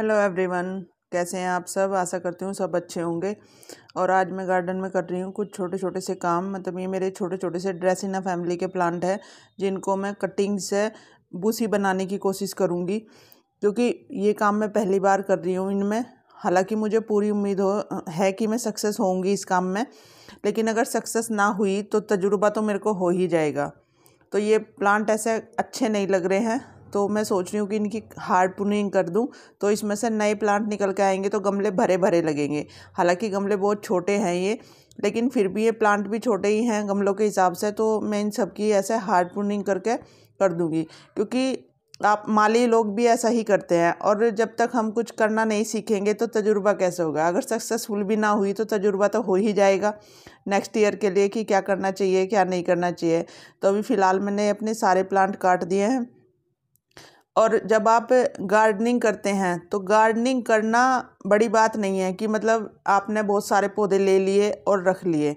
hello everyone कैसे हैं आप सब आशा करती हूँ सब अच्छे होंगे और आज मैं गार्डन में कर रही हूँ कुछ छोटे छोटे से काम मतलब ये मेरे छोटे छोटे से ड्रेसिना फैमिली के प्लांट हैं जिनको मैं कटिंग से बूसी बनाने की कोशिश करूँगी क्योंकि ये काम मैं पहली बार कर रही हूँ इनमें हालांकि मुझे पूरी उम्मीद हो है कि मैं सक्सेस होंगी इस काम में लेकिन अगर सक्सेस ना हुई तो तजुर्बा तो मेरे को हो ही जाएगा तो ये प्लांट ऐसे अच्छे नहीं लग रहे हैं तो मैं सोच रही हूँ कि इनकी हार्ड प्रूनिंग कर दूँ तो इसमें से नए प्लांट निकल के आएंगे तो गमले भरे भरे लगेंगे हालांकि गमले बहुत छोटे हैं ये लेकिन फिर भी ये प्लांट भी छोटे ही हैं गमलों के हिसाब से तो मैं इन सबकी ऐसे हार्ड प्रूनिंग करके कर दूँगी क्योंकि आप माली लोग भी ऐसा ही करते हैं और जब तक हम कुछ करना नहीं सीखेंगे तो तजुर्बा कैसे होगा अगर सक्सेसफुल भी ना हुई तो तजुर्बा तो हो ही जाएगा नेक्स्ट ईयर के लिए कि क्या करना चाहिए क्या नहीं करना चाहिए तो अभी फ़िलहाल मैंने अपने सारे प्लांट काट दिए हैं और जब आप गार्डनिंग करते हैं तो गार्डनिंग करना बड़ी बात नहीं है कि मतलब आपने बहुत सारे पौधे ले लिए और रख लिए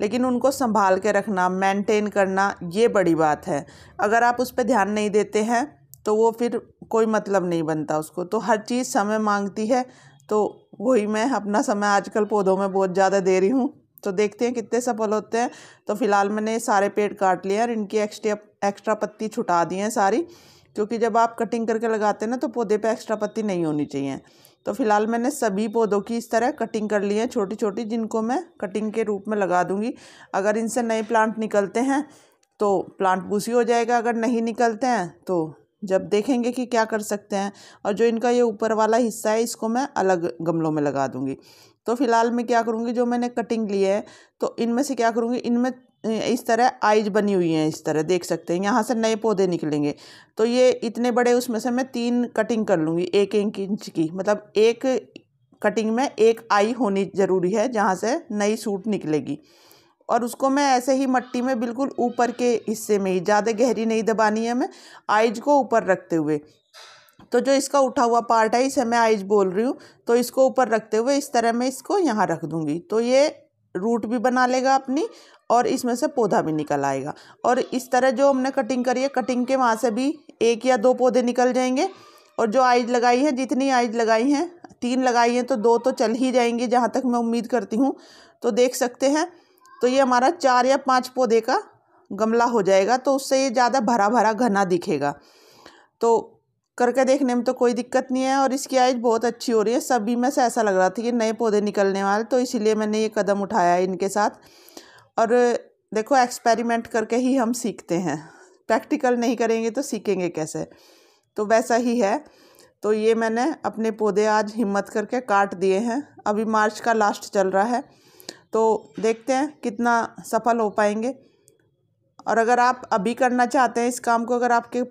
लेकिन उनको संभाल के रखना मेंटेन करना ये बड़ी बात है अगर आप उस पर ध्यान नहीं देते हैं तो वो फिर कोई मतलब नहीं बनता उसको तो हर चीज़ समय मांगती है तो वही मैं अपना समय आजकल पौधों में बहुत ज़्यादा दे रही हूँ तो देखते हैं कितने सफल होते हैं तो फ़िलहाल मैंने सारे पेड़ काट लिए और इनकी एक्स्ट्रा एक्स्ट्रा पत्ती छुटा दी हैं सारी क्योंकि जब आप कटिंग करके लगाते हैं ना तो पौधे पे एक्स्ट्रा पत्ती नहीं होनी चाहिए तो फिलहाल मैंने सभी पौधों की इस तरह कटिंग कर ली है छोटी छोटी जिनको मैं कटिंग के रूप में लगा दूँगी अगर इनसे नए प्लांट निकलते हैं तो प्लांट बूसी हो जाएगा अगर नहीं निकलते हैं तो जब देखेंगे कि क्या कर सकते हैं और जो इनका ये ऊपर वाला हिस्सा है इसको मैं अलग गमलों में लगा दूँगी तो फिलहाल मैं क्या करूँगी जो मैंने कटिंग ली है तो इनमें से क्या करूँगी इनमें इस तरह आइज बनी हुई हैं इस तरह देख सकते हैं यहाँ से नए पौधे निकलेंगे तो ये इतने बड़े उसमें से मैं तीन कटिंग कर लूँगी एक एक इंच की मतलब एक कटिंग में एक आई होनी ज़रूरी है जहाँ से नई सूट निकलेगी और उसको मैं ऐसे ही मट्टी में बिल्कुल ऊपर के हिस्से में ही ज़्यादा गहरी नहीं दबानी है मैं आइज को ऊपर रखते हुए तो जो इसका उठा हुआ पार्ट है इसे मैं आइज बोल रही हूँ तो इसको ऊपर रखते हुए इस तरह मैं इसको यहाँ रख दूँगी तो ये रूट भी बना लेगा अपनी और इसमें से पौधा भी निकल आएगा और इस तरह जो हमने कटिंग करी है कटिंग के वहाँ से भी एक या दो पौधे निकल जाएंगे और जो आइज लगाई है जितनी आइज लगाई हैं तीन लगाई हैं तो दो तो चल ही जाएंगे जहाँ तक मैं उम्मीद करती हूँ तो देख सकते हैं तो ये हमारा चार या पाँच पौधे का गमला हो जाएगा तो उससे ये ज़्यादा भरा भरा घना दिखेगा तो करके देखने में तो कोई दिक्कत नहीं है और इसकी आइज बहुत अच्छी हो रही है सभी में से ऐसा लग रहा था कि नए पौधे निकलने वाले तो इसीलिए मैंने ये कदम उठाया है इनके साथ और देखो एक्सपेरिमेंट करके ही हम सीखते हैं प्रैक्टिकल नहीं करेंगे तो सीखेंगे कैसे तो वैसा ही है तो ये मैंने अपने पौधे आज हिम्मत करके काट दिए हैं अभी मार्च का लास्ट चल रहा है तो देखते हैं कितना सफल हो पाएंगे और अगर आप अभी करना चाहते हैं इस काम को अगर आपके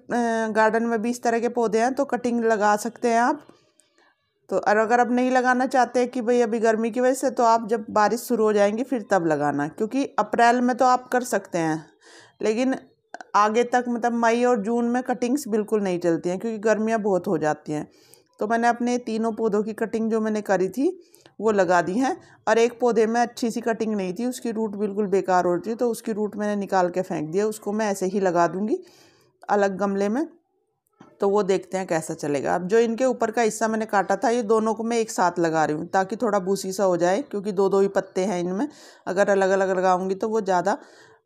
गार्डन में भी इस तरह के पौधे हैं तो कटिंग लगा सकते हैं आप तो और अगर आप नहीं लगाना चाहते कि भाई अभी गर्मी की वजह से तो आप जब बारिश शुरू हो जाएंगी फिर तब लगाना क्योंकि अप्रैल में तो आप कर सकते हैं लेकिन आगे तक मतलब मई और जून में कटिंग्स बिल्कुल नहीं चलती हैं क्योंकि गर्मियाँ बहुत हो जाती हैं तो मैंने अपने तीनों पौधों की कटिंग जो मैंने करी थी वो लगा दी हैं और एक पौधे में अच्छी सी कटिंग नहीं थी उसकी रूट बिल्कुल बेकार हो रही तो उसकी रूट मैंने निकाल के फेंक दिया उसको मैं ऐसे ही लगा दूँगी अलग गमले में तो वो देखते हैं कैसा चलेगा अब जो इनके ऊपर का हिस्सा मैंने काटा था ये दोनों को मैं एक साथ लगा रही हूँ ताकि थोड़ा भूसी सा हो जाए क्योंकि दो दो ही पत्ते हैं इनमें अगर अलग अलग लगाऊंगी तो वो ज़्यादा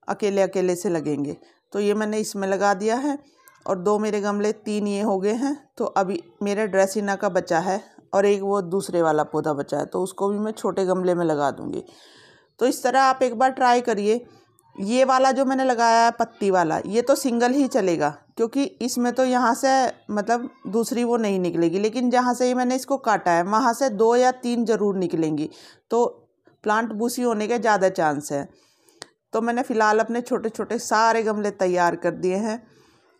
अकेले अकेले से लगेंगे तो ये मैंने इसमें लगा दिया है और दो मेरे गमले तीन ये हो गए हैं तो अभी मेरे ड्रेसिना का बचा है और एक वो दूसरे वाला पौधा बचा है तो उसको भी मैं छोटे गमले में लगा दूँगी तो इस तरह आप एक बार ट्राई करिए ये वाला जो मैंने लगाया है पत्ती वाला ये तो सिंगल ही चलेगा क्योंकि इसमें तो यहाँ से मतलब दूसरी वो नहीं निकलेगी लेकिन जहाँ से ही मैंने इसको काटा है वहाँ से दो या तीन ज़रूर निकलेंगी तो प्लांट बूसी होने के ज़्यादा चांस है तो मैंने फ़िलहाल अपने छोटे छोटे सारे गमले तैयार कर दिए हैं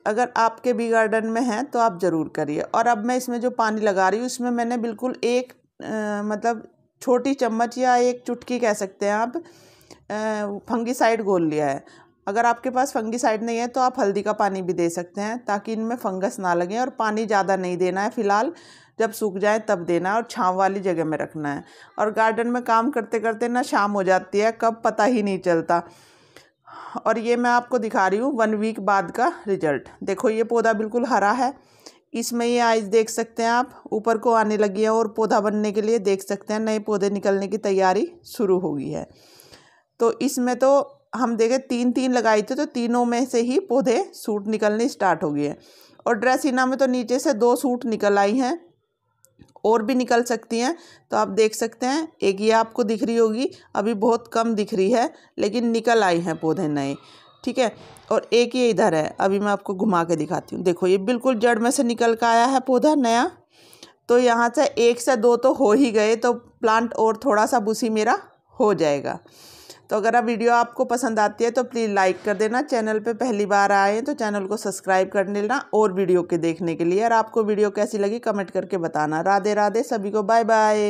अगर आपके भी गार्डन में है तो आप ज़रूर करिए और अब मैं इसमें जो पानी लगा रही हूँ इसमें मैंने बिल्कुल एक आ, मतलब छोटी चम्मच या एक चुटकी कह सकते हैं आप फंगीसाइड घोल लिया है अगर आपके पास फंगीसाइड नहीं है तो आप हल्दी का पानी भी दे सकते हैं ताकि इनमें फंगस ना लगे और पानी ज़्यादा नहीं देना है फ़िलहाल जब सूख जाए तब देना है और छाँव वाली जगह में रखना है और गार्डन में काम करते करते ना शाम हो जाती है कब पता ही नहीं चलता और ये मैं आपको दिखा रही हूँ वन वीक बाद का रिजल्ट देखो ये पौधा बिल्कुल हरा है इसमें ये आइज देख सकते हैं आप ऊपर को आने लगी है और पौधा बनने के लिए देख सकते हैं नए पौधे निकलने की तैयारी शुरू हो गई है तो इसमें तो हम देखे तीन तीन लगाए थे तो तीनों में से ही पौधे सूट निकलने स्टार्ट हो गए हैं और ड्रेसिना में तो नीचे से दो सूट निकल आई हैं और भी निकल सकती हैं तो आप देख सकते हैं एक ये आपको दिख रही होगी अभी बहुत कम दिख रही है लेकिन निकल आई हैं पौधे नए ठीक है और एक ये इधर है अभी मैं आपको घुमा के दिखाती हूँ देखो ये बिल्कुल जड़ में से निकल का आया है पौधा नया तो यहाँ से एक से दो तो हो ही गए तो प्लांट और थोड़ा सा बुसी मेरा हो जाएगा तो अगर आप वीडियो आपको पसंद आती है तो प्लीज़ लाइक कर देना चैनल पे पहली बार आए तो चैनल को सब्सक्राइब कर लेना और वीडियो के देखने के लिए और आपको वीडियो कैसी लगी कमेंट करके बताना राधे राधे सभी को बाय बाय